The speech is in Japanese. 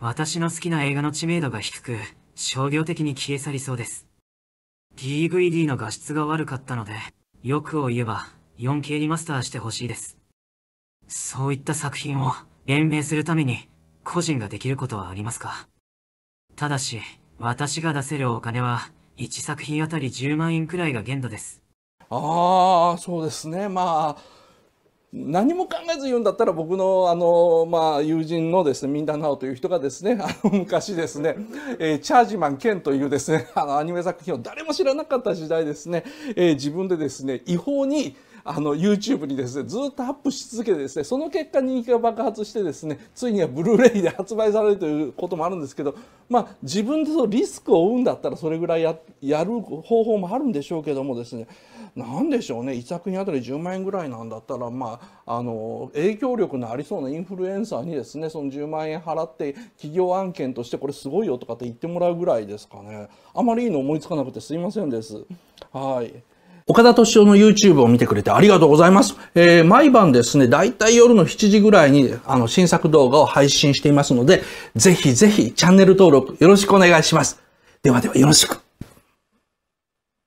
私の好きな映画の知名度が低く、商業的に消え去りそうです。DVD の画質が悪かったので、欲を言えば 4K リマスターしてほしいです。そういった作品を延命するために、個人ができることはありますかただし、私が出せるお金は、1作品あたり10万円くらいが限度です。ああ、そうですね。まあ、何も考えず言うんだったら僕のあの、まあ、友人のですねミンダナオという人がですねあの昔ですね、えー、チャージマン・ケンというですねあのアニメ作品を誰も知らなかった時代ですね、えー、自分でですね違法にあの YouTube にですねずっとアップし続けてですねその結果人気が爆発してですねついにはブルーレイで発売されるということもあるんですけどまあ自分でそのリスクを負うんだったらそれぐらいやる方法もあるんでしょうけどもですね何でしょうね1作品あたり10万円ぐらいなんだったらまああの影響力のありそうなインフルエンサーにですねその10万円払って企業案件としてこれすごいよとかって言ってもらうぐらいですかねあまりいいの思いつかなくてすいませんです。はい岡田敏夫の YouTube を見てくれてありがとうございます。えー、毎晩ですね、だいたい夜の7時ぐらいに、あの、新作動画を配信していますので、ぜひぜひチャンネル登録よろしくお願いします。ではではよろしく。